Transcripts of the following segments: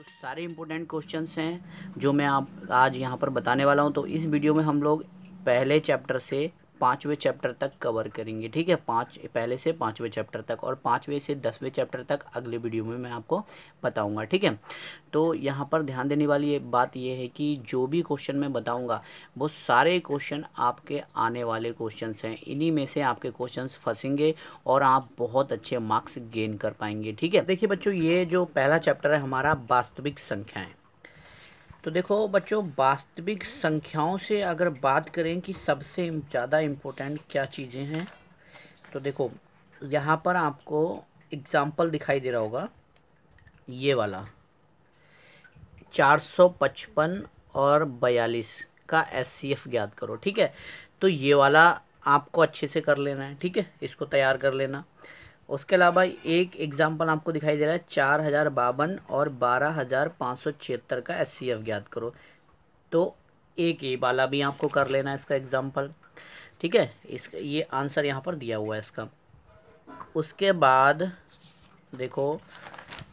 तो सारे important question हैं जो मैं आप आज यहाँ पर बताने वाला हूँ तो इस वीडियो में हम लोग पहले चैप्टर से पाँचवें चैप्टर तक कवर करेंगे ठीक है पाँच पहले से पाँचवें चैप्टर तक और पाँचवें से दसवें चैप्टर तक अगले वीडियो में मैं आपको बताऊंगा ठीक है तो यहाँ पर ध्यान देने वाली बात यह है कि जो भी क्वेश्चन मैं बताऊँगा वो सारे क्वेश्चन आपके आने वाले क्वेश्चन हैं इन्हीं में से आपके क्वेश्चन फंसेंगे और आप बहुत अच्छे मार्क्स गेन कर पाएंगे ठीक है देखिए बच्चों ये जो पहला चैप्टर है हमारा वास्तविक संख्याएँ तो देखो बच्चों वास्तविक संख्याओं से अगर बात करें कि सबसे ज़्यादा इम्पोर्टेंट क्या चीज़ें हैं तो देखो यहाँ पर आपको एग्ज़ाम्पल दिखाई दे रहा होगा ये वाला 455 और 42 का एस ज्ञात करो ठीक है तो ये वाला आपको अच्छे से कर लेना है ठीक है इसको तैयार कर लेना उसके अलावा एक एग्जाम्पल आपको दिखाई दे रहा है चार हज़ार बावन और बारह हज़ार पाँच सौ छिहत्तर का एस सी एफ ज्ञात करो तो एक ये वाला भी आपको कर लेना है इसका एग्ज़ाम्पल ठीक है इसका ये आंसर यहाँ पर दिया हुआ है इसका उसके बाद देखो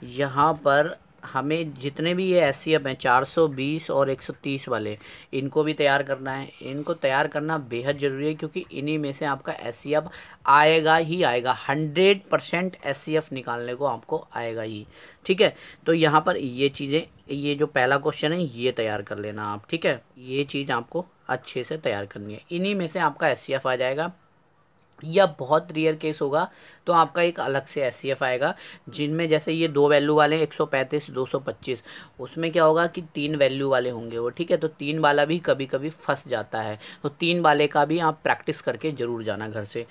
यहाँ पर हमें जितने भी ये एस हैं चार सौ बीस और एक सौ तीस वाले इनको भी तैयार करना है इनको तैयार करना बेहद ज़रूरी है क्योंकि इन्हीं में से आपका एस आएगा ही आएगा हंड्रेड परसेंट एस निकालने को आपको आएगा ही ठीक है तो यहाँ पर ये चीज़ें ये जो पहला क्वेश्चन है ये तैयार कर लेना आप ठीक है ये चीज़ आपको अच्छे से तैयार करनी है इन्हीं में से आपका एस आ जाएगा या बहुत रेयर केस होगा तो आपका एक अलग से एस आएगा जिनमें जैसे ये दो वैल्यू वाले एक सौ पैंतीस दो सौ पच्चीस उसमें क्या होगा कि तीन वैल्यू वाले होंगे वो ठीक है तो तीन वाला भी कभी कभी फंस जाता है तो तीन वाले का भी आप प्रैक्टिस करके ज़रूर जाना घर से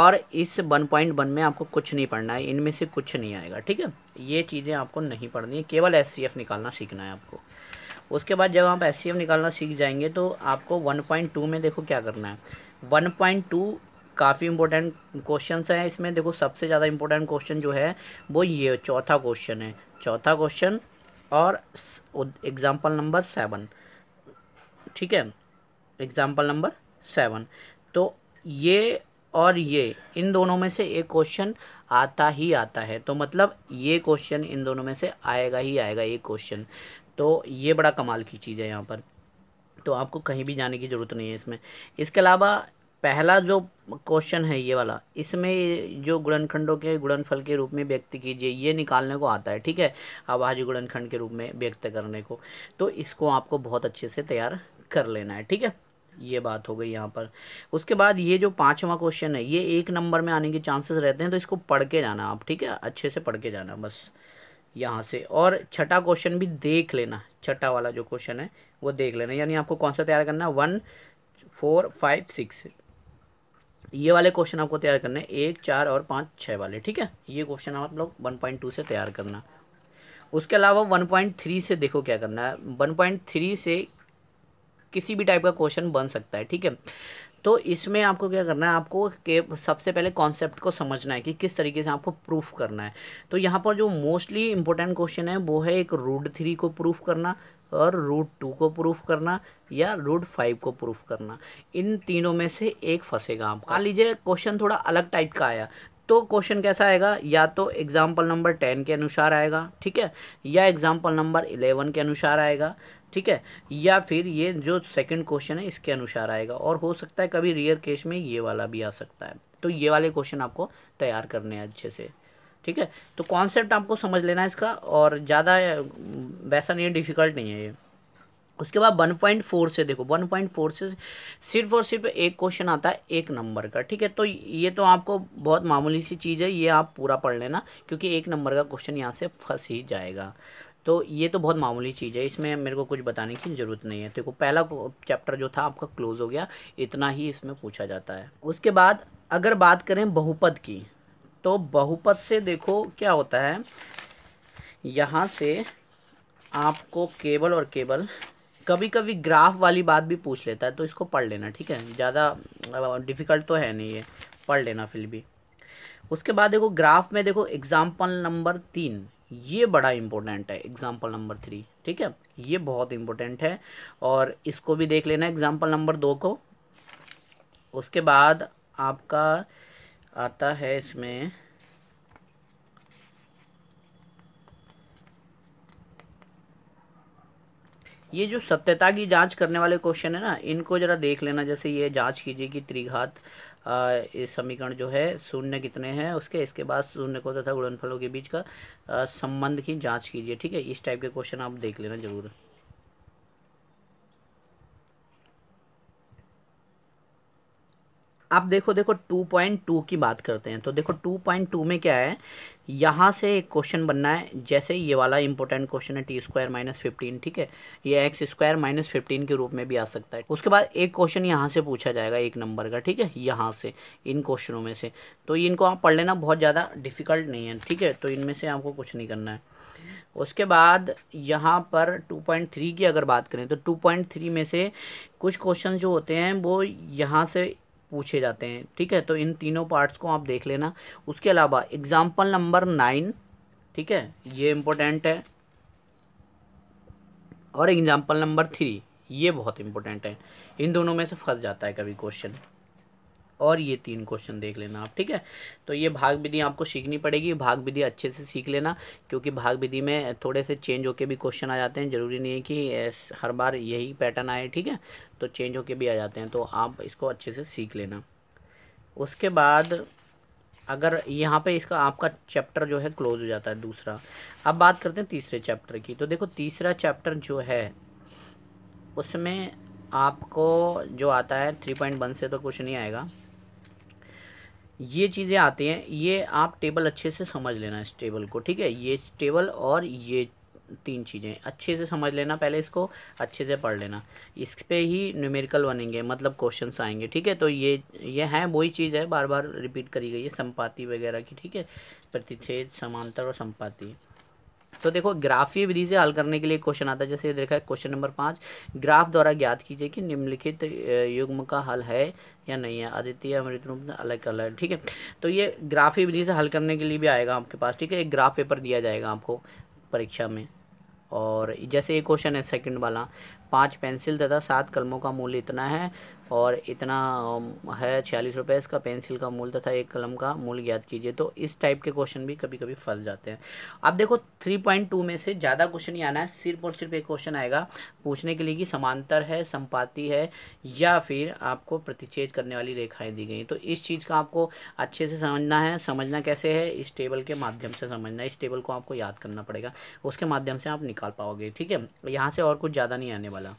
और इस वन पॉइंट वन में आपको कुछ नहीं पढ़ना है इनमें से कुछ नहीं आएगा ठीक है ये चीज़ें आपको नहीं पढ़नी है केवल एस निकालना सीखना है आपको उसके बाद जब आप एस निकालना सीख जाएंगे तो आपको वन पॉइंट टू में देखो क्या करना है वन पॉइंट टू काफ़ी इंपॉर्टेंट क्वेश्चन हैं इसमें देखो सबसे ज़्यादा इंपॉर्टेंट क्वेश्चन जो है वो ये चौथा क्वेश्चन है चौथा क्वेश्चन और एग्जाम्पल नंबर सेवन ठीक है एग्जाम्पल नंबर सेवन तो ये और ये इन दोनों में से एक क्वेश्चन आता ही आता है तो मतलब ये क्वेश्चन इन दोनों में से आएगा ही आएगा एक क्वेश्चन तो ये बड़ा कमाल की चीज़ है यहाँ पर तो आपको कहीं भी जाने की ज़रूरत नहीं है इसमें इसके अलावा पहला जो क्वेश्चन है ये वाला इसमें जो गुणनखंडों के गुणनफल के रूप में व्यक्त कीजिए ये निकालने को आता है ठीक है आवाजी गुणनखंड के रूप में व्यक्त करने को तो इसको आपको बहुत अच्छे से तैयार कर लेना है ठीक है ये बात हो गई यहाँ पर उसके बाद ये जो पाँचवा क्वेश्चन है ये एक नंबर में आने के चांसेस रहते हैं तो इसको पढ़ के जाना आप ठीक है अच्छे से पढ़ के जाना बस यहाँ से और छठा क्वेश्चन भी देख लेना छठा वाला जो क्वेश्चन है वो देख लेना यानी आपको कौन सा तैयार करना है वन फोर फाइव सिक्स ये वाले क्वेश्चन आपको तैयार करने एक चार और पाँच छः वाले ठीक है ये क्वेश्चन आप लोग वन पॉइंट टू से तैयार करना उसके अलावा वन पॉइंट थ्री से देखो क्या करना है वन पॉइंट थ्री से किसी भी टाइप का क्वेश्चन बन सकता है ठीक है तो इसमें आपको क्या करना है आपको के सबसे पहले कॉन्सेप्ट को समझना है कि किस तरीके से आपको प्रूफ करना है तो यहाँ पर जो मोस्टली इंपॉर्टेंट क्वेश्चन है वो है एक रूट थ्री को प्रूफ करना और रूट टू को प्रूफ करना या रूट फाइव को प्रूफ करना इन तीनों में से एक फंसेगा आप मान लीजिए क्वेश्चन थोड़ा अलग टाइप का आया तो क्वेश्चन कैसा आएगा या तो एग्जाम्पल नंबर टेन के अनुसार आएगा ठीक है या एग्जाम्पल नंबर इलेवन के अनुसार आएगा ठीक है या फिर ये जो सेकंड क्वेश्चन है इसके अनुसार आएगा और हो सकता है कभी रियर केस में ये वाला भी आ सकता है तो ये वाले क्वेश्चन आपको तैयार करने हैं अच्छे से ठीक है तो कॉन्सेप्ट आपको समझ लेना है इसका और ज़्यादा वैसा नहीं है डिफ़िकल्ट नहीं है ये उसके बाद वन पॉइंट फोर से देखो वन पॉइंट फोर से सिर्फ और सिर्फ एक क्वेश्चन आता है एक नंबर का ठीक है तो ये तो आपको बहुत मामूली सी चीज़ है ये आप पूरा पढ़ लेना क्योंकि एक नंबर का क्वेश्चन यहाँ से फंस ही जाएगा तो ये तो बहुत मामूली चीज़ है इसमें मेरे को कुछ बताने की ज़रूरत नहीं है देखो तो पहला चैप्टर जो था आपका क्लोज हो गया इतना ही इसमें पूछा जाता है उसके बाद अगर बात करें बहुपद की तो बहुपद से देखो क्या होता है यहाँ से आपको केवल और केवल कभी कभी ग्राफ वाली बात भी पूछ लेता है तो इसको पढ़ लेना ठीक है ज़्यादा डिफ़िकल्ट तो है नहीं ये पढ़ लेना फिर भी उसके बाद देखो ग्राफ में देखो एग्जाम्पल नंबर तीन ये बड़ा इम्पोर्टेंट है एग्जाम्पल नंबर थ्री ठीक है ये बहुत इम्पोर्टेंट है और इसको भी देख लेना एग्जाम्पल नंबर दो को उसके बाद आपका आता है इसमें ये जो सत्यता की जांच करने वाले क्वेश्चन है ना इनको जरा देख लेना जैसे ये जांच कीजिए कि त्रिघात समीकरण जो है शून्य कितने हैं उसके इसके बाद शून्य को तथा गुणनफलों के बीच का संबंध की जांच कीजिए ठीक है इस टाइप के क्वेश्चन आप देख लेना जरूर अब देखो देखो 2.2 की बात करते हैं तो देखो 2.2 में क्या है यहाँ से एक क्वेश्चन बनना है जैसे ये वाला इंपॉर्टेंट क्वेश्चन है टी स्क्वायर माइनस फिफ्टीन ठीक है ये एक्स स्क्वायर माइनस फिफ्टीन के रूप में भी आ सकता है उसके बाद एक क्वेश्चन यहाँ से पूछा जाएगा एक नंबर का ठीक है यहाँ से इन क्वेश्चनों में से तो इनको आप पढ़ लेना बहुत ज़्यादा डिफिकल्ट नहीं है ठीक है तो इनमें से आपको कुछ नहीं करना है उसके बाद यहाँ पर 2.3 की अगर बात करें तो 2.3 में से कुछ क्वेश्चन जो होते हैं वो यहाँ से पूछे जाते हैं ठीक है तो इन तीनों पार्ट्स को आप देख लेना उसके अलावा एग्जाम्पल नंबर नाइन ठीक है ये इम्पोर्टेंट है और एग्जाम्पल नंबर थ्री ये बहुत इंपॉर्टेंट है इन दोनों में से फंस जाता है कभी क्वेश्चन और ये तीन क्वेश्चन देख लेना आप ठीक है तो ये भाग विधि आपको सीखनी पड़ेगी भाग विधि अच्छे से सीख लेना क्योंकि भाग विधि में थोड़े से चेंज होके भी क्वेश्चन आ जाते हैं ज़रूरी नहीं है कि हर बार यही पैटर्न आए ठीक है तो चेंज होके भी आ जाते हैं तो आप इसको अच्छे से सीख लेना उसके बाद अगर यहाँ पे इसका आपका चैप्टर जो है क्लोज हो जाता है दूसरा अब बात करते हैं तीसरे चैप्टर की तो देखो तीसरा चैप्टर जो है उसमें आपको जो आता है थ्री पॉइंट वन से तो कुछ नहीं आएगा ये चीज़ें आती हैं ये आप टेबल अच्छे से समझ लेना इस टेबल को ठीक है ये टेबल और ये तीन चीज़ें अच्छे से समझ लेना पहले इसको अच्छे से पढ़ लेना इस पर ही न्यूमेरिकल बनेंगे मतलब क्वेश्चंस आएंगे ठीक है तो ये ये है वही चीज़ है बार बार रिपीट करी गई है संपाति वगैरह की ठीक है प्रतिच्छेद समांतर और संपाति तो देखो ग्राफीय विधि से हल करने के लिए क्वेश्चन आता है जैसे देखा है क्वेश्चन नंबर पाँच ग्राफ द्वारा ज्ञात कीजिए कि निम्नलिखित युग्म का हल है या नहीं है आदित्य अमृत रूप में अलग अलग है ठीक है तो ये ग्राफीय विधि से हल करने के लिए भी आएगा आपके पास ठीक है एक ग्राफ पेपर दिया जाएगा आपको परीक्षा में और जैसे ये क्वेश्चन है सेकंड वाला पाँच पेंसिल तथा सात कलमों का मूल्य इतना है और इतना है छियालीस रुपये इसका पेंसिल का मूल्य तथा एक कलम का मूल्य ज्ञात कीजिए तो इस टाइप के क्वेश्चन भी कभी कभी फंस जाते हैं अब देखो 3.2 में से ज़्यादा क्वेश्चन ही आना है सिर्फ और सिर्फ एक क्वेश्चन आएगा पूछने के लिए कि समांतर है संपाति है या फिर आपको प्रतिच्छेद करने वाली रेखाएँ दी गई तो इस चीज़ का आपको अच्छे से समझना है समझना कैसे है इस टेबल के माध्यम से समझना है इस टेबल को आपको याद करना पड़ेगा उसके माध्यम से आप निकाल पाओगे ठीक है यहाँ से और कुछ ज़्यादा नहीं आने वाला वाला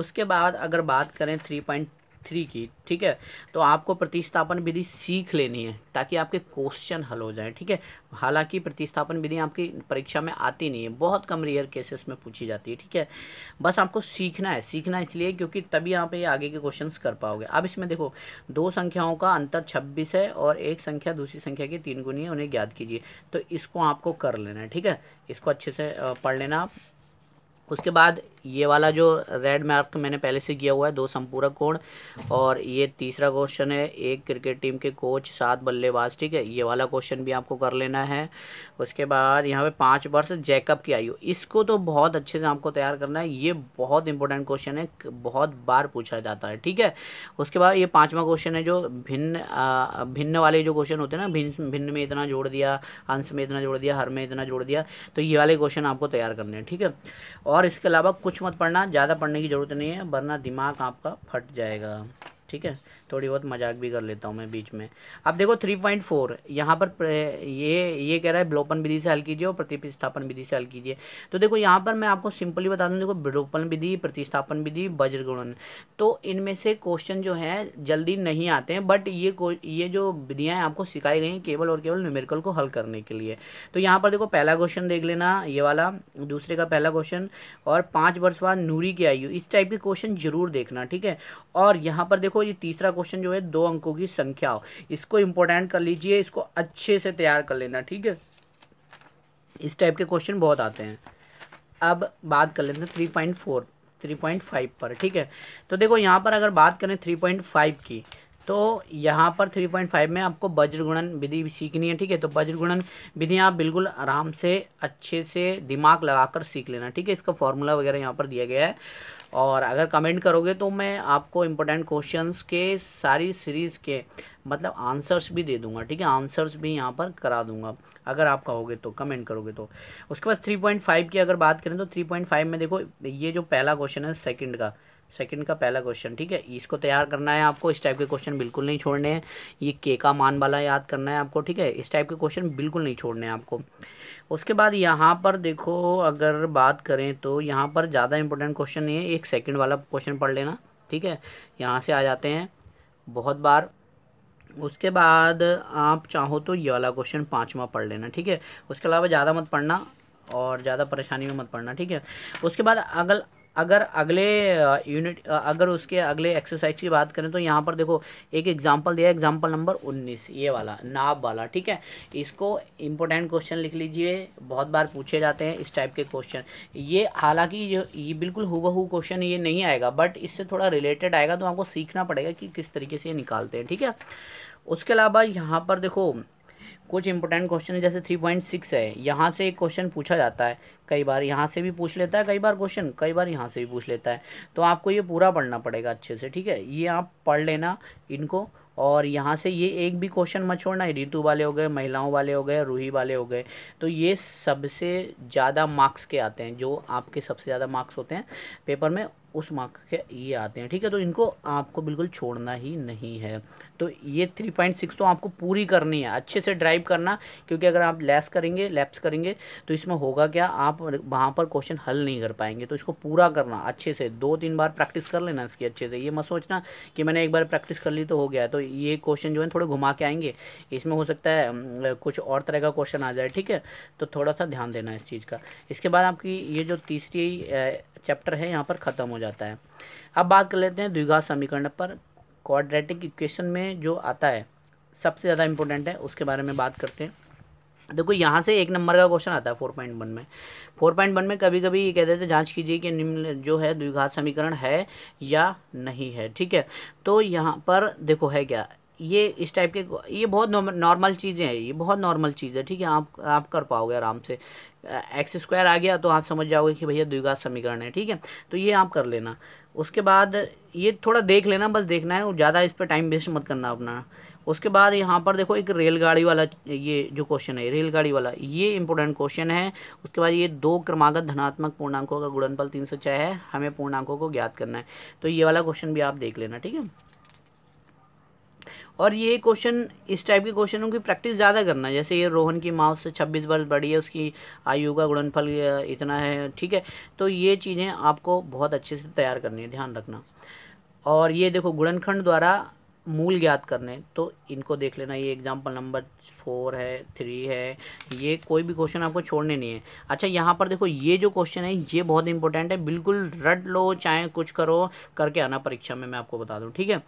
उसके बाद अगर बात करें थ्री पॉइंट थ्री की ठीक है तो आपको प्रतिस्थापन विधि सीख लेनी है ताकि आपके क्वेश्चन हल हो जाए ठीक है हालांकि प्रतिस्थापन विधि आपकी परीक्षा में आती नहीं है बहुत कम रेयर केसेस में पूछी जाती है ठीक है बस आपको सीखना है सीखना इसलिए क्योंकि तभी आप ये आगे के क्वेश्चंस कर पाओगे अब इसमें देखो दो संख्याओं का अंतर छब्बीस है और एक संख्या दूसरी संख्या की तीन गुनी है उन्हें ज्ञात कीजिए तो इसको आपको कर लेना है ठीक है इसको अच्छे से पढ़ लेना आप उसके बाद ये वाला जो रेड मार्क मैंने पहले से किया हुआ है दो संपूरक कोण और ये तीसरा क्वेश्चन है एक क्रिकेट टीम के कोच सात बल्लेबाज ठीक है ये वाला क्वेश्चन भी आपको कर लेना है उसके बाद यहाँ पे पाँच वर्ष जैकअप की आयु इसको तो बहुत अच्छे से आपको तैयार करना है ये बहुत इंपॉर्टेंट क्वेश्चन है बहुत बार पूछा जाता है ठीक है उसके बाद ये पाँचवा क्वेश्चन है जो भिन्न भिन्न वाले जो क्वेश्चन होते हैं ना भिन्न भिन्न में इतना जोड़ दिया अंश में इतना जोड़ दिया हर में इतना जोड़ दिया तो ये वाले क्वेश्चन आपको तैयार करने हैं ठीक है और इसके अलावा कुछ कुछ मत पढ़ना ज़्यादा पढ़ने की ज़रूरत नहीं है वरना दिमाग आपका फट जाएगा ठीक है थोड़ी बहुत मजाक भी कर लेता हूँ मैं बीच में अब देखो थ्री पॉइंट फोर यहाँ पर ये ये कह रहा है ब्लोपन विधि से हल कीजिए और प्रतिस्थापन विधि से हल कीजिए तो देखो यहाँ पर मैं आपको सिंपली बता दूँ देखो ब्लोपन विधि प्रतिस्थापन विधि वज्रगुणन तो इनमें से क्वेश्चन जो है जल्दी नहीं आते हैं बट ये ये जो विधियाँ आपको सिखाई गई केवल और केवल न्यूमेरिकल को हल करने के लिए तो यहाँ पर देखो पहला क्वेश्चन देख लेना ये वाला दूसरे का पहला क्वेश्चन और पाँच वर्ष बाद नूरी की आयु इस टाइप के क्वेश्चन जरूर देखना ठीक है और यहाँ पर देखो ये तीसरा क्वेश्चन जो है दो अंकों की संख्या हो इसको इंपॉर्टेंट कर लीजिए इसको अच्छे से तैयार कर लेना ठीक है इस टाइप के क्वेश्चन बहुत आते हैं अब बात कर लेते हैं three point four three point five पर ठीक है तो देखो यहाँ पर अगर बात करें थ्री पॉइंट फाइव की तो यहाँ पर 3.5 में आपको वज्र गुणन विधि सीखनी है ठीक है तो वज्र गुणन विधि आप बिल्कुल आराम से अच्छे से दिमाग लगाकर सीख लेना ठीक है इसका फॉर्मूला वगैरह यहाँ पर दिया गया है और अगर कमेंट करोगे तो मैं आपको इम्पोर्टेंट क्वेश्चंस के सारी सीरीज़ के मतलब आंसर्स भी दे दूंगा ठीक है आंसर्स भी यहाँ पर करा दूंगा अगर आप कहोगे तो कमेंट करोगे तो उसके बाद 3.5 की अगर बात करें तो 3.5 में देखो ये जो पहला क्वेश्चन है सेकंड का सेकंड का पहला क्वेश्चन ठीक है इसको तैयार करना है आपको इस टाइप के क्वेश्चन बिल्कुल नहीं छोड़ने हैं ये के का मान वाला याद करना है आपको ठीक है इस टाइप के क्वेश्चन बिल्कुल नहीं छोड़ने हैं आपको उसके बाद यहाँ पर देखो अगर बात करें तो यहाँ पर ज़्यादा इंपॉर्टेंट क्वेश्चन नहीं है एक सेकेंड वाला क्वेश्चन पढ़ लेना ठीक है यहाँ से आ जाते हैं बहुत बार उसके बाद आप चाहो तो ये वाला क्वेश्चन पाँचवा पढ़ लेना ठीक है उसके अलावा ज़्यादा मत पढ़ना और ज़्यादा परेशानी में मत पड़ना ठीक है उसके बाद अगर अगर अगले यूनिट अगर उसके अगले एक्सरसाइज की बात करें तो यहाँ पर देखो एक एग्जाम्पल दिया एग्जाम्पल नंबर उन्नीस ये वाला नाब वाला ठीक है इसको इम्पोर्टेंट क्वेश्चन लिख लीजिए बहुत बार पूछे जाते हैं इस टाइप के क्वेश्चन ये हालांकि ये बिल्कुल हुबहू क्वेश्चन ये नहीं आएगा बट इससे थोड़ा रिलेटेड आएगा तो आपको सीखना पड़ेगा कि किस तरीके से ये निकालते हैं ठीक है उसके अलावा यहाँ पर देखो कुछ इंपॉर्टेंट क्वेश्चन है जैसे थ्री पॉइंट सिक्स है यहाँ से एक क्वेश्चन पूछा जाता है कई बार यहाँ से भी पूछ लेता है कई बार क्वेश्चन कई बार यहाँ से भी पूछ लेता है तो आपको ये पूरा पढ़ना पड़ेगा अच्छे से ठीक है ये आप पढ़ लेना इनको और यहाँ से ये एक भी क्वेश्चन मत छोड़ना ऋतु वाले हो गए महिलाओं वाले हो गए रूही वाले हो गए तो ये सबसे ज़्यादा मार्क्स के आते हैं जो आपके सबसे ज़्यादा मार्क्स होते हैं पेपर में उस मार्क्स के ये आते हैं ठीक है तो इनको आपको बिल्कुल छोड़ना ही नहीं है तो ये थ्री पॉइंट सिक्स तो आपको पूरी करनी है अच्छे से ड्राइव करना क्योंकि अगर आप लेस करेंगे लेप्स करेंगे तो इसमें होगा क्या आप वहाँ पर क्वेश्चन हल नहीं कर पाएंगे तो इसको पूरा करना अच्छे से दो तीन बार प्रैक्टिस कर लेना इसकी अच्छे से ये मत सोचना कि मैंने एक बार प्रैक्टिस कर ली तो हो गया तो ये क्वेश्चन जो है थोड़े घुमा के आएंगे इसमें हो सकता है कुछ और तरह का क्वेश्चन आ जाए ठीक है तो थोड़ा सा ध्यान देना इस चीज़ का इसके बाद आपकी ये जो तीसरी चैप्टर है यहाँ पर ख़त्म हो जाता है अब बात कर लेते हैं द्विघात समीकरण पर क्वाड्रेटिक इक्वेशन में जो आता है सबसे ज़्यादा इंपॉर्टेंट है उसके बारे में बात करते हैं देखो यहाँ से एक नंबर का क्वेश्चन आता है फोर पॉइंट वन में फोर पॉइंट वन में कभी कभी ये कहते देते हैं जांच कीजिए कि निम्न जो है द्विघात समीकरण है या नहीं है ठीक है तो यहाँ पर देखो है क्या ये इस टाइप के ये बहुत नॉर्मल चीज़ें हैं ये बहुत नॉर्मल चीज़ है ठीक है आप आप कर पाओगे आराम से एक्स स्क्वायर आ गया तो आप समझ जाओगे कि भैया द्विघात समीकरण है ठीक है तो ये आप कर लेना उसके बाद ये थोड़ा देख लेना बस देखना है ज़्यादा इस पर टाइम वेस्ट मत करना अपना उसके बाद यहाँ पर देखो एक रेलगाड़ी वाला ये जो क्वेश्चन है रेलगाड़ी वाला ये इंपॉर्टेंट क्वेश्चन है उसके बाद ये दो क्रमागत धनात्मक पूर्णांकों का गुणनफल तीन सौ छः है हमें पूर्णांकों को ज्ञात करना है तो ये वाला क्वेश्चन भी आप देख लेना ठीक है और ये क्वेश्चन इस टाइप के क्वेश्चनों की प्रैक्टिस ज़्यादा करना जैसे ये रोहन की माँ से छब्बीस वर्ष बड़ी है उसकी आयु का गुणनफल इतना है ठीक है तो ये चीज़ें आपको बहुत अच्छे से तैयार करनी है ध्यान रखना और ये देखो गुणनखंड द्वारा मूल ज्ञात करने तो इनको देख लेना ये एग्जाम्पल नंबर फोर है थ्री है ये कोई भी क्वेश्चन आपको छोड़ने नहीं है अच्छा यहाँ पर देखो ये जो क्वेश्चन है ये बहुत इंपॉर्टेंट है बिल्कुल रट लो चाहे कुछ करो करके आना परीक्षा में मैं आपको बता दूँ ठीक है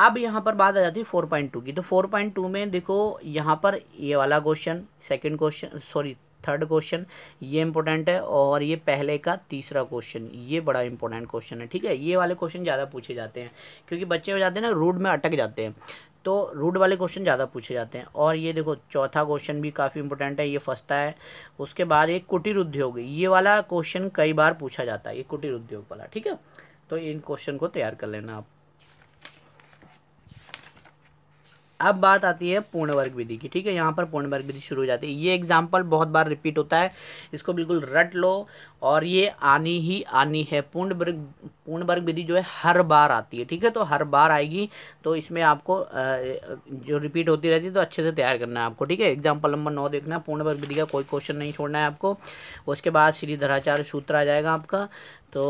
अब यहाँ पर बात आ जाती है फोर पॉइंट टू की तो फोर पॉइंट टू में देखो यहाँ पर ये वाला question second question sorry third question ये इंपॉर्टेंट है और ये पहले का तीसरा क्वेश्चन ये बड़ा इंपॉर्टेंट क्वेश्चन है ठीक है ये वाले क्वेश्चन ज़्यादा पूछे जाते हैं क्योंकि बच्चे हो जाते हैं ना रूट में अटक जाते हैं तो रूट वाले क्वेश्चन ज़्यादा पूछे जाते हैं और ये देखो चौथा क्वेश्चन भी काफ़ी इंपॉर्टेंट है ये फंसता है उसके बाद एक कुटीर उद्योग ये वाला क्वेश्चन कई बार पूछा जाता है ये कुटीर उद्योग वाला ठीक है तो इन क्वेश्चन को तैयार कर लेना आप अब बात आती है पूर्ण वर्ग विधि की ठीक है यहाँ पर पूर्ण वर्ग विधि शुरू हो जाती है ये एग्जाम्पल बहुत बार रिपीट होता है इसको बिल्कुल रट लो और ये आनी ही आनी है पूर्ण वर्ग पूर्ण वर्ग विधि जो है हर बार आती है ठीक है तो हर बार आएगी तो इसमें आपको जो रिपीट होती रहती है तो अच्छे से तैयार करना है आपको ठीक है एग्जाम्पल नंबर नौ देखना है पूर्ण वर्ग विधि का कोई क्वेश्चन नहीं छोड़ना है आपको उसके बाद श्री धराचार्य सूत्र आ जाएगा आपका तो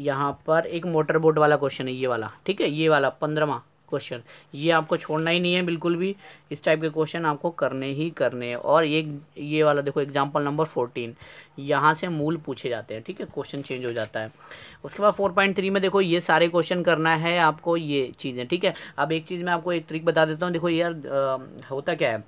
यहाँ पर एक मोटरबोट वाला क्वेश्चन है ये वाला ठीक है ये वाला पंद्रवा क्वेश्चन ये आपको छोड़ना ही नहीं है बिल्कुल भी इस टाइप के क्वेश्चन आपको करने ही करने हैं और ये ये वाला देखो एग्जाम्पल नंबर फोर्टीन यहाँ से मूल पूछे जाते हैं ठीक है क्वेश्चन चेंज हो जाता है उसके बाद फोर पॉइंट थ्री में देखो ये सारे क्वेश्चन करना है आपको ये चीज़ें ठीक है अब एक चीज़ मैं आपको एक ट्रिक बता देता हूँ देखो यार आ, होता क्या है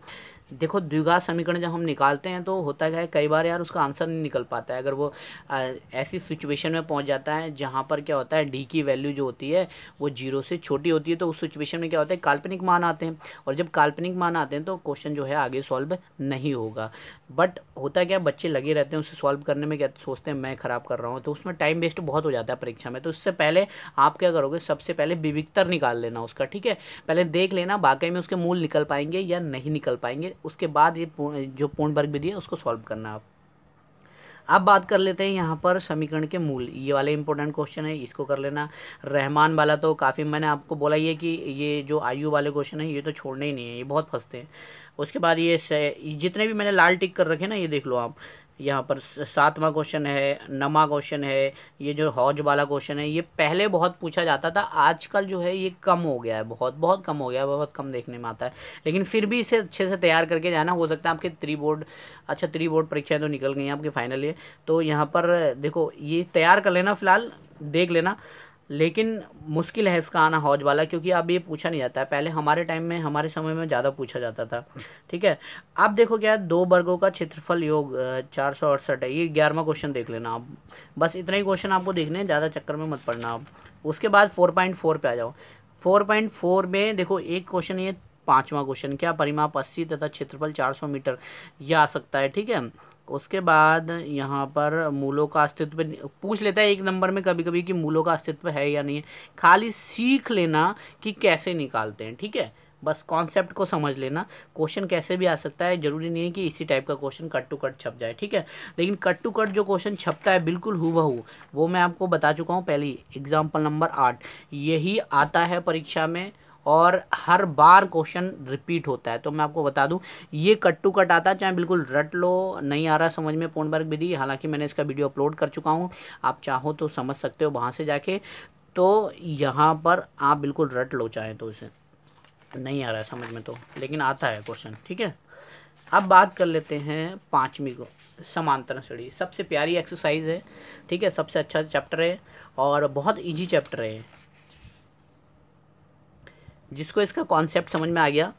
देखो द्विघात समीकरण जब हम निकालते हैं तो होता क्या है कई बार यार उसका आंसर नहीं निकल पाता है अगर वो आ, ऐसी सिचुएशन में पहुंच जाता है जहाँ पर क्या होता है डी की वैल्यू जो होती है वो जीरो से छोटी होती है तो उस सिचुएशन में क्या होता है काल्पनिक मान आते हैं और जब काल्पनिक मान आते हैं तो क्वेश्चन जो है आगे सॉल्व नहीं होगा बट होता क्या बच्चे लगे रहते हैं उसे सॉल्व करने में क्या सोचते हैं मैं ख़राब कर रहा हूँ तो उसमें टाइम वेस्ट बहुत हो जाता है परीक्षा में तो उससे पहले आप क्या करोगे सबसे पहले विविकतर निकाल लेना उसका ठीक है पहले देख लेना वाकई में उसके मूल निकल पाएंगे या नहीं निकल पाएंगे उसके बाद ये जो पूर्ण वर्ग विधि है उसको सॉल्व करना आप अब बात कर लेते हैं यहाँ पर समीकरण के मूल ये वाले इंपॉर्टेंट क्वेश्चन है इसको कर लेना रहमान वाला तो काफ़ी मैंने आपको बोला ये कि ये जो आयु वाले क्वेश्चन है ये तो छोड़ने ही नहीं है ये बहुत फंसते हैं उसके बाद ये जितने भी मैंने लाल टिक कर रखे ना ये देख लो आप यहाँ पर सातवां क्वेश्चन है नवा क्वेश्चन है ये जो हौज वाला क्वेश्चन है ये पहले बहुत पूछा जाता था आजकल जो है ये कम हो गया है बहुत बहुत कम हो गया है बहुत कम देखने में आता है लेकिन फिर भी इसे अच्छे से तैयार करके जाना हो सकता है आपके त्री बोर्ड अच्छा त्री बोर्ड परीक्षाएँ तो निकल गई हैं आपके फाइनल ये तो यहाँ पर देखो ये तैयार कर लेना फ़िलहाल देख लेना लेकिन मुश्किल है इसका आना हौज वाला क्योंकि अब ये पूछा नहीं जाता है पहले हमारे टाइम में हमारे समय में ज़्यादा पूछा जाता था ठीक है अब देखो क्या दो वर्गों का क्षेत्रफल योग चार सौ अड़सठ है ये ग्यारहवा क्वेश्चन देख लेना आप बस इतना ही क्वेश्चन आपको देखने हैं ज़्यादा चक्कर में मत पड़ना आप उसके बाद फोर पॉइंट फोर पर आ जाओ फोर पॉइंट फोर में देखो एक क्वेश्चन ये पाँचवा क्वेश्चन क्या परिमाप अस्सी तथा क्षेत्रफल चार सौ मीटर यह आ सकता है ठीक है उसके बाद यहाँ पर मूलों का अस्तित्व पूछ लेता है एक नंबर में कभी कभी कि मूलों का अस्तित्व है या नहीं है खाली सीख लेना कि कैसे निकालते हैं ठीक है बस कॉन्सेप्ट को समझ लेना क्वेश्चन कैसे भी आ सकता है जरूरी नहीं है कि इसी टाइप का क्वेश्चन कट टू कट छप जाए ठीक है लेकिन कट टू कट जो क्वेश्चन छपता है बिल्कुल हु हु वो मैं आपको बता चुका हूँ पहली एग्जाम्पल नंबर आठ यही आता है परीक्षा में और हर बार क्वेश्चन रिपीट होता है तो मैं आपको बता दूं ये कट टू कट आता है चाहे बिल्कुल रट लो नहीं आ रहा समझ में पूर्णबर्ग विधि हालांकि मैंने इसका वीडियो अपलोड कर चुका हूँ आप चाहो तो समझ सकते हो वहाँ से जाके तो यहाँ पर आप बिल्कुल रट लो चाहे तो उसे नहीं आ रहा है समझ में तो लेकिन आता है क्वेश्चन ठीक है अब बात कर लेते हैं पाँचवीं को समांतर श्रेणी सबसे प्यारी एक्सरसाइज है ठीक है सबसे अच्छा चैप्टर है और बहुत इजी चैप्टर है जिसको इसका कॉन्सेप्ट समझ में आ गया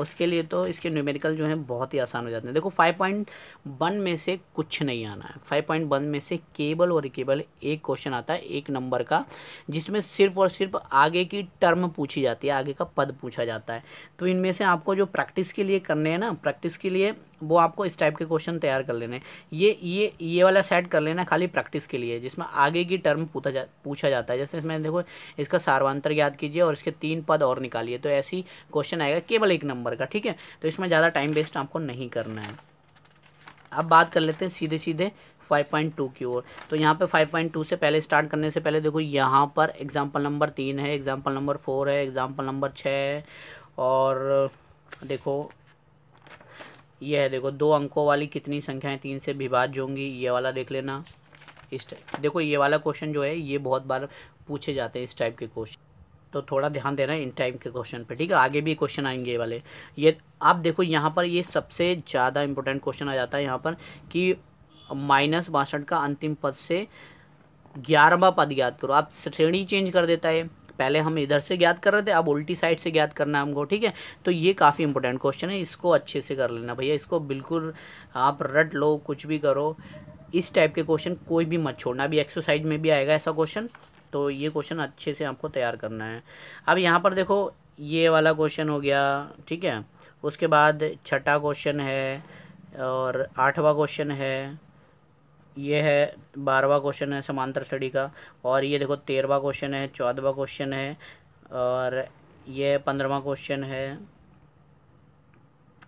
उसके लिए तो इसके न्यूमेरिकल जो है बहुत ही आसान हो जाते हैं देखो 5.1 में से कुछ नहीं आना है 5.1 में से केवल और केवल एक क्वेश्चन आता है एक नंबर का जिसमें सिर्फ और सिर्फ आगे की टर्म पूछी जाती है आगे का पद पूछा जाता है तो इनमें से आपको जो प्रैक्टिस के लिए करने हैं ना प्रैक्टिस के लिए वो आपको इस टाइप के क्वेश्चन तैयार कर लेने ये ये ये वाला सेट कर लेना खाली प्रैक्टिस के लिए जिसमें आगे की टर्म पूछा जा पूछा जाता है जैसे इसमें देखो इसका सार्वांतर याद कीजिए और इसके तीन पद और निकालिए तो ऐसी क्वेश्चन आएगा केवल एक नंबर का ठीक है तो इसमें ज़्यादा टाइम वेस्ट आपको नहीं करना है अब बात कर लेते हैं सीधे सीधे 5.2 की ओर तो यहाँ पे 5.2 से पहले स्टार्ट करने से पहले देखो यहाँ पर एग्जाम्पल नंबर तीन है एग्जाम्पल नंबर फोर है एग्जाम्पल नंबर छः है और देखो ये है देखो दो अंकों वाली कितनी संख्याएं तीन से विभाज होंगी ये वाला देख लेना इस टाइप देखो ये वाला क्वेश्चन जो है ये बहुत बार पूछे जाते हैं इस टाइप के क्वेश्चन तो थोड़ा ध्यान देना इन टाइप के क्वेश्चन पे ठीक है आगे भी क्वेश्चन आएंगे ये वाले ये आप देखो यहाँ पर ये सबसे ज़्यादा इंपॉर्टेंट क्वेश्चन आ जाता है यहाँ पर कि माइनस बासठ का अंतिम पद से ग्यारहवा पद याद करो आप श्रेणी चेंज कर देता है पहले हम इधर से ज्ञात कर रहे थे अब उल्टी साइड से ज्ञात करना है हमको ठीक है तो ये काफ़ी इंपॉर्टेंट क्वेश्चन है इसको अच्छे से कर लेना भैया इसको बिल्कुल आप रट लो कुछ भी करो इस टाइप के क्वेश्चन कोई भी मत छोड़ना अभी एक्सरसाइज में भी आएगा ऐसा क्वेश्चन तो ये क्वेश्चन अच्छे से आपको तैयार करना है अब यहाँ पर देखो ये वाला क्वेश्चन हो गया ठीक है उसके बाद छठा क्वेश्चन है और आठवां क्वेश्चन है ये है बारहवा क्वेश्चन है समांतर स्टडी का और ये देखो तेरहवा क्वेश्चन है चौदहवा क्वेश्चन है और ये पंद्रहवा क्वेश्चन है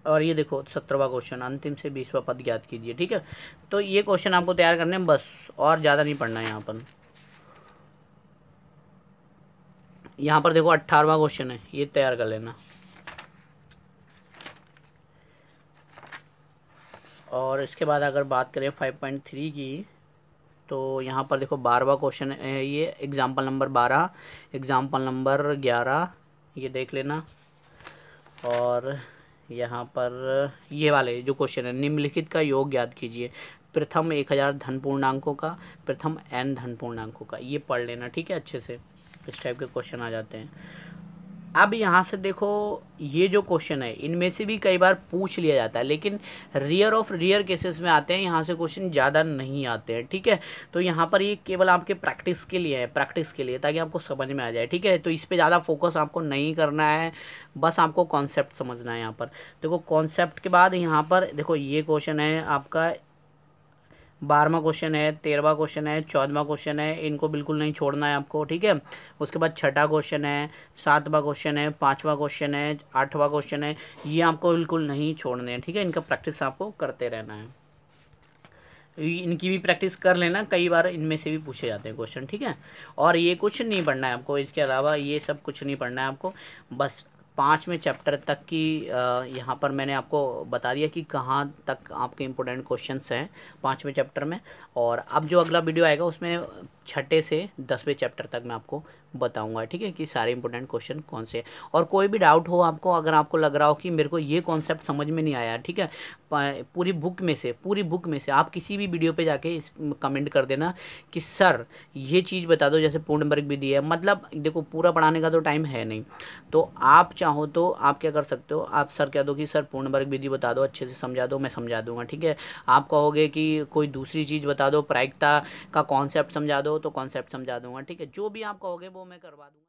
और ये देखो सत्रहवा क्वेश्चन अंतिम से बीसवा पद ज्ञात कीजिए ठीक है तो ये क्वेश्चन आपको तैयार करने हैं बस और ज़्यादा नहीं पढ़ना है यहाँ पर यहाँ पर देखो अट्ठारहवा क्वेश्चन है ये तैयार कर लेना और इसके बाद अगर बात करें फाइव पॉइंट थ्री की तो यहाँ पर देखो बारहवा क्वेश्चन है ये एग्ज़ाम्पल नंबर बारह एग्ज़ाम्पल नंबर ग्यारह ये देख लेना और यहाँ पर ये वाले जो क्वेश्चन है निम्नलिखित का योग याद कीजिए प्रथम एक हज़ार धन पूर्णांकों का प्रथम एन धन पूर्णांकों का ये पढ़ लेना ठीक है अच्छे से इस टाइप के क्वेश्चन आ जाते हैं अब यहाँ से देखो ये जो क्वेश्चन है इनमें से भी कई बार पूछ लिया जाता है लेकिन रियर ऑफ रियर केसेस में आते हैं यहाँ से क्वेश्चन ज़्यादा नहीं आते हैं ठीक है तो यहाँ पर ये केवल आपके प्रैक्टिस के लिए है प्रैक्टिस के लिए ताकि आपको समझ में आ जाए ठीक है तो इस पर ज़्यादा फोकस आपको नहीं करना है बस आपको कॉन्सेप्ट समझना है यहाँ पर देखो कॉन्सेप्ट के बाद यहाँ पर देखो ये क्वेश्चन है आपका बारहवा क्वेश्चन है तेरहवा क्वेश्चन है चौदहवा क्वेश्चन है इनको बिल्कुल नहीं छोड़ना है आपको ठीक है उसके बाद छठा क्वेश्चन है सातवा क्वेश्चन है पाँचवा क्वेश्चन है आठवा क्वेश्चन है ये आपको बिल्कुल नहीं छोड़ने हैं ठीक है इनका प्रैक्टिस आपको करते रहना है इनकी भी प्रैक्टिस कर लेना कई बार इनमें से भी पूछे जाते हैं क्वेश्चन ठीक है और ये कुछ नहीं पढ़ना है आपको इसके अलावा ये सब कुछ नहीं पढ़ना है आपको बस पाँचवें चैप्टर तक की यहाँ पर मैंने आपको बता दिया कि कहाँ तक आपके इम्पोर्टेंट क्वेश्चंस हैं पाँचवें चैप्टर में और अब जो अगला वीडियो आएगा उसमें छठे से दसवें चैप्टर तक मैं आपको बताऊंगा ठीक है कि सारे इंपॉर्टेंट क्वेश्चन कौन से और कोई भी डाउट हो आपको अगर आपको लग रहा हो कि मेरे को ये कॉन्सेप्ट समझ में नहीं आया ठीक है पूरी बुक में से पूरी बुक में से आप किसी भी वीडियो पे जाके इस कमेंट कर देना कि सर ये चीज़ बता दो जैसे पूर्ण वर्ग भी दी है मतलब देखो पूरा पढ़ाने का तो टाइम है नहीं तो आप चाहो तो आप क्या कर सकते हो आप सर कह दो कि सर पूर्ण वर्ग विधि बता दो अच्छे से समझा दो मैं समझा दूंगा ठीक है आप कहोगे कि कोई दूसरी चीज़ बता दो प्रायिकता का कॉन्सेप्ट समझा दो तो कॉन्सेप्ट समझा दूंगा ठीक है जो भी आप कहोगे वो मैं करवा दूंगा